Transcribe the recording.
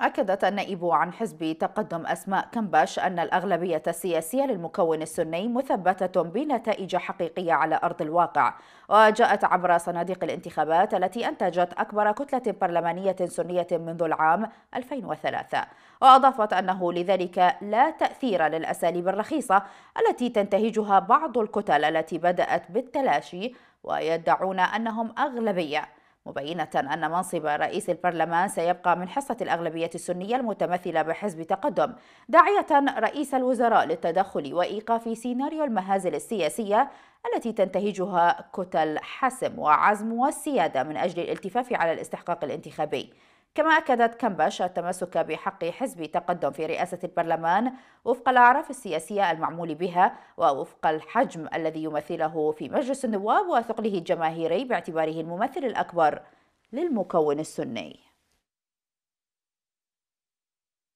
أكدت النائب عن حزب تقدم أسماء كمباش أن الأغلبية السياسية للمكون السني مثبتة بنتائج حقيقية على أرض الواقع وجاءت عبر صناديق الانتخابات التي أنتجت أكبر كتلة برلمانية سنية منذ العام 2003 وأضافت أنه لذلك لا تأثير للأساليب الرخيصة التي تنتهجها بعض الكتل التي بدأت بالتلاشي ويدعون أنهم أغلبية مبينة أن منصب رئيس البرلمان سيبقى من حصة الأغلبية السنية المتمثلة بحزب تقدم داعية رئيس الوزراء للتدخل وإيقاف سيناريو المهازل السياسية التي تنتهجها كتل حسم وعزم والسيادة من أجل الالتفاف على الاستحقاق الانتخابي كما أكدت كمباش التمسك بحق حزب تقدم في رئاسة البرلمان وفق الأعراف السياسية المعمول بها ووفق الحجم الذي يمثله في مجلس النواب وثقله الجماهيري باعتباره الممثل الأكبر للمكون السني